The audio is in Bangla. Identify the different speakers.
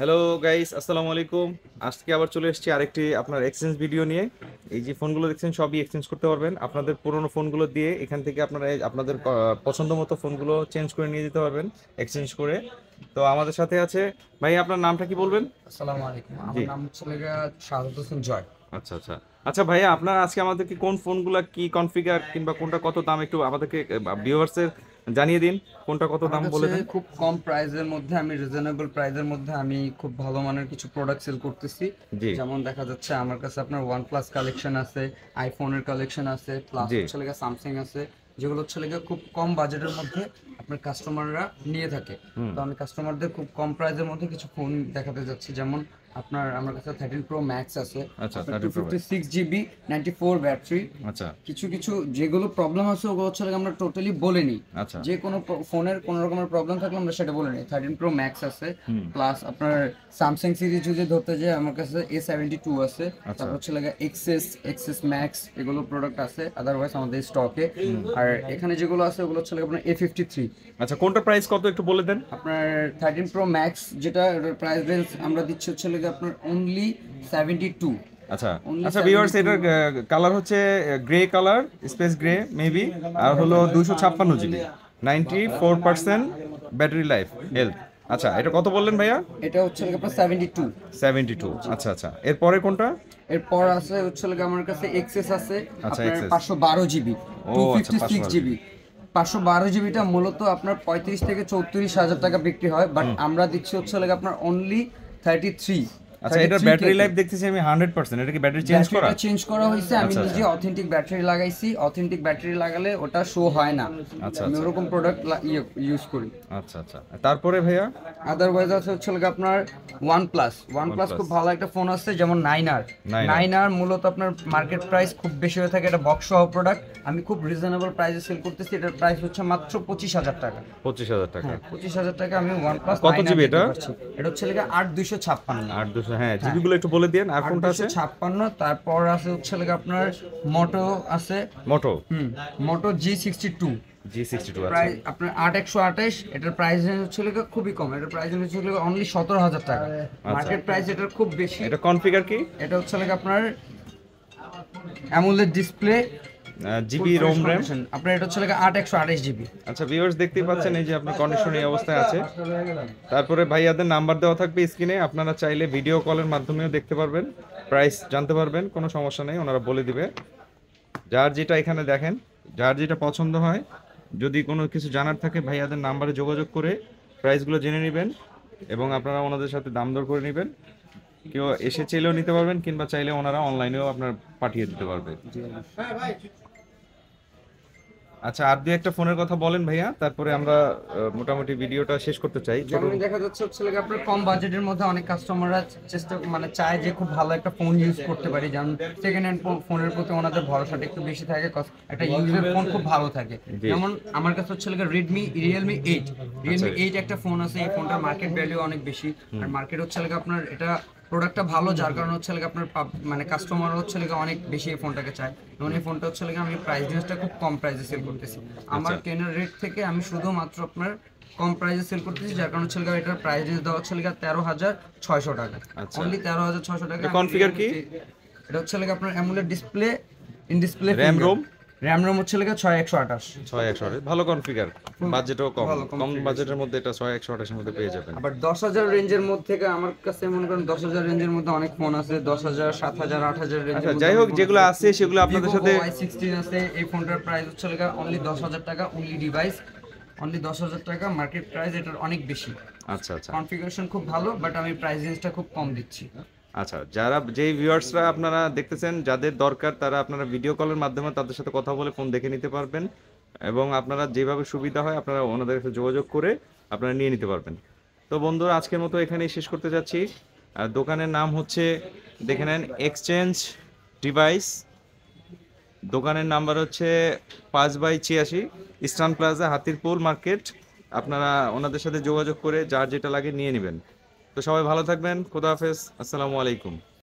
Speaker 1: হ্যালো গাইস আসসালামু আলাইকুম আজকে আবার চলে এসেছি আরেকটি আপনার এক্সচেঞ্জ ভিডিও নিয়ে এই যে ফোনগুলো দেখছেন সবই এক্সচেঞ্জ করতে পারবেন আপনাদের পুরনো ফোনগুলো দিয়ে এখান থেকে আপনারা আপনাদের পছন্দ মতো ফোনগুলো চেঞ্জ করে নিয়ে যেতে পারবেন এক্সচেঞ্জ করে তো আমাদের সাথে আছে ভাই আপনার নামটা কি বলবেন
Speaker 2: আসসালামু আলাইকুম আমার নাম হচ্ছে সাহাদত হোসেন জয়
Speaker 1: আচ্ছা আচ্ছা আচ্ছা ভাইয়া আপনার আজকে আমাদেরকে কোন ফোনগুলো কি কনফিগার কিংবা কোনটা কত দাম একটু আমাদেরকে ভিউয়ার্সের জানিয়ে দিন কোনটা কত দাম বলে
Speaker 2: খুব কম প্রাইজের মধ্যে আমি রিজনেবল প্রাইজের মধ্যে আমি খুব ভালো মানের কিছু প্রোডাক্ট সেল করতেছি যেমন দেখা যাচ্ছে আমার কাছে আপনার ওয়ান প্লাস কালেকশন আছে আইফোনের কালেকশন আছে প্লাস হচ্ছে লেগে স্যামসাং আছে যেগুলো হচ্ছে লেগে খুব কম বাজেটের মধ্যে আপনার কাস্টমাররা নিয়ে থাকে তো আমি কাস্টমারদের খুব কম প্রাইজের মধ্যে কিছু ফোন দেখাতে যাচ্ছি যেমন আপনার আমার কাছে 13 প্রো ম্যাক্স আছে আচ্ছা 256 জিবি 94 ব্যাটারি আচ্ছা কিছু কিছু যেগুলো প্রবলেম আছে ওগুলো হচ্ছে আমরা টোটালি বলে নি আচ্ছা যে কোনো ফোনের কোন রকমের প্রবলেম থাকলে আমরা সেটা বলে নি 13 প্রো ম্যাক্স আছে প্লাস আপনার স্যামসাং সিরিজ যদি ধরতে যায় আমার কাছে A72 আছে আচ্ছা। তারপর হচ্ছে লাগা XS XS Max এগুলো প্রোডাক্ট আছে अदरवाइज আমাদের স্টকে আর এখানে যেগুলো আছে ওগুলো হচ্ছে লাগা আপনার A53 আচ্ছা কোনটা প্রাইস কত একটু বলে দেন আপনার 13 প্রো ম্যাক্স যেটা প্রাইস রেঞ্জ আমরা দিচ্ছি হচ্ছে থেকে আপনার অনলি সেভেন্টি টু
Speaker 1: এরপরে কোনটা এরপর
Speaker 2: আছে হচ্ছে আমার কাছে এক্সেস আছে জিবি আচ্ছা, পাঁচশো বারো আচ্ছা, মূলত আপনার পঁয়ত্রিশ থেকে চৌত্রিশ হাজার টাকা বিক্রি হয় বাট আমরা দিচ্ছি হচ্ছে আপনার অনলি 33 আচ্ছা এটার ব্যাটারি লাইফ
Speaker 1: দেখতেছি আমি 100% এটা কি ব্যাটারি চেঞ্জ করা চেঞ্জ করা হয়েছে আমি আচ্ছা, নিজে
Speaker 2: অথেন্টিক আচ্ছা। ব্যাটারি লাগাইছি অথেন্টিক ব্যাটারি লাগালে ওটা শো হয় না আচ্ছা আমি এরকম প্রোডাক্ট ইউজ করি আচ্ছা আচ্ছা তারপরে ভাইয়া আদারওয়াইজ আছে হচ্ছে আপনার OnePlus OnePlus খুব ভালো একটা ফোন আছে যেমন 9R 9R মূলত আপনার মার্কেট প্রাইস খুব বেশি হয়ে থাকে এটা বক্স সহ প্রোডাক্ট আমি খুব রিজনেবল প্রাইসে সেল করতেছি এটার প্রাইস হচ্ছে মাত্র 25000 টাকা
Speaker 1: 25000 টাকা
Speaker 2: 25000 হ্যাঁ, টাকা আমি OnePlus কত জিবি এটা এটা হচ্ছে লাগে 8256 8256 হ্যাঁ জিবিগুলো হ্যাঁ। একটু বলে দেন আর আছে 56 তারপর আছে হচ্ছে আপনার মোটো আছে মোটো হুম মোটো G62
Speaker 1: G62 প্রাইস
Speaker 2: আপনার 8128 এটার প্রাইস হচ্ছে খুবই কম এটার প্রাইস হচ্ছে লাগে অনলি 17000 টাকা মার্কেট আচ্ছা। প্রাইস এটার
Speaker 1: খুব বেশি এটা কনফিগার কি
Speaker 2: এটা হচ্ছে লাগে আপনার AMOLED display GB ROM RAM আপনার এটা হচ্ছে আট জিবি
Speaker 1: আচ্ছা ভিউয়ার্স দেখতেই পাচ্ছেন এই যে আপনার কন্ডিশন এই অবস্থায় আছে তারপরে ভাইয়াদের নাম্বার দেওয়া থাকবে স্ক্রিনে আপনারা চাইলে ভিডিও কলের মাধ্যমেও দেখতে পারবেন প্রাইস জানতে পারবেন কোনো সমস্যা নেই ওনারা বলে দিবে যার যেটা এখানে দেখেন যার যেটা পছন্দ হয় যদি কোনো কিছু জানার থাকে ভাইয়াদের নাম্বারে যোগাযোগ করে প্রাইসগুলো জেনে নেবেন এবং আপনারা ওনাদের সাথে দাম দর করে নেবেন কেউ এসে চাইলেও নিতে পারবেন কিংবা চাইলে ওনারা অনলাইনেও আপনার পাঠিয়ে দিতে পারবে আচ্ছা আর দুই একটা ফোনের কথা বলেন ভাইয়া তারপরে আমরা মোটামুটি ভিডিওটা শেষ করতে চাই যেমন
Speaker 2: দেখা যাচ্ছে হচ্ছে লাগে আপনার কম বাজেটের মধ্যে অনেক কাস্টমাররা চেষ্টা মানে চায় যে খুব ভালো একটা ফোন ইউজ করতে পারি যেমন সেকেন্ড হ্যান্ড ফোনের প্রতি ওনাদের ভরসাটা একটু বেশি থাকে একটা ইউজের ফোন খুব ভালো থাকে যেমন আমার কাছে হচ্ছে লাগে Redmi Realme eight Realme eight একটা ফোন আছে এই ফোনটা মার্কেট ভ্যালু অনেক বেশি আর মার্কেট হচ্ছে লাগে আপনার এটা প্রোডাক্টটা ভালো যার কারণে হচ্ছে লাগে আপনার মানে কাস্টমার হচ্ছে লাগে অনেক বেশি এই ফোনটাকে চায় এবং এই ফোনটা হচ্ছে লাগে আমি প্রাইস রেঞ্জটা খুব কম প্রাইসে সেল করতেছি আমার আচ্ছা। কেনার রেট থেকে আমি শুধুমাত্র আপনার কম প্রাইসে সেল করতেছি যার কারণে হচ্ছে এটার প্রাইস রেঞ্জ দেওয়া হচ্ছে লাগে তেরো হাজার ছয়শো টাকা অনলি আচ্ছা। তেরো হাজার ছয়শো টাকা কনফিগার কি এটা হচ্ছে লাগে আপনার AMOLED display in display RAM ROM RAM ROM হচ্ছে লেখা ছয় একশো আঠাশ
Speaker 1: ছয় একশো ভালো কনফিগার বাজেটও কম কম বাজেটের মধ্যে এটা ছয় একশো আঠাশের মধ্যে পেয়ে যাবেন আবার দশ
Speaker 2: হাজার রেঞ্জের মধ্যে আমার কাছে মনে করেন দশ হাজার রেঞ্জের মধ্যে অনেক ফোন আছে দশ হাজার সাত হাজার আট হাজার রেঞ্জ আচ্ছা, যাই হোক যেগুলো আছে সেগুলো আপনাদের সাথে Y16 আছে এই ফোনটার প্রাইস হচ্ছে লেখা অনলি দশ হাজার টাকা অনলি ডিভাইস অনলি দশ হাজার টাকা মার্কেট প্রাইস এটার অনেক বেশি আচ্ছা আচ্ছা কনফিগারেশন খুব ভালো বাট আমি প্রাইস রেঞ্জটা খুব কম দিচ্ছি
Speaker 1: আচ্ছা যারা যেই ভিউয়ার্সরা আপনারা দেখতেছেন যাদের দরকার তারা আপনারা ভিডিও কলের মাধ্যমে তাদের সাথে কথা বলে ফোন দেখে নিতে পারবেন এবং আপনারা যেভাবে সুবিধা হয় আপনারা ওনাদের সাথে যোগাযোগ করে আপনারা নিয়ে নিতে পারবেন তো বন্ধুরা আজকের মতো এখানেই শেষ করতে যাচ্ছি দোকানের নাম হচ্ছে দেখে নেন এক্সচেঞ্জ ডিভাইস দোকানের নাম্বার হচ্ছে পাঁচ বাই ছিয়াশি ইস্টার্ন প্লাজা হাতিরপুর মার্কেট আপনারা ওনাদের সাথে যোগাযোগ করে যার যেটা লাগে নিয়ে নেবেন তো সবাই ভালো থাকবেন খোদা হাফেজ আসসালামু আলাইকুম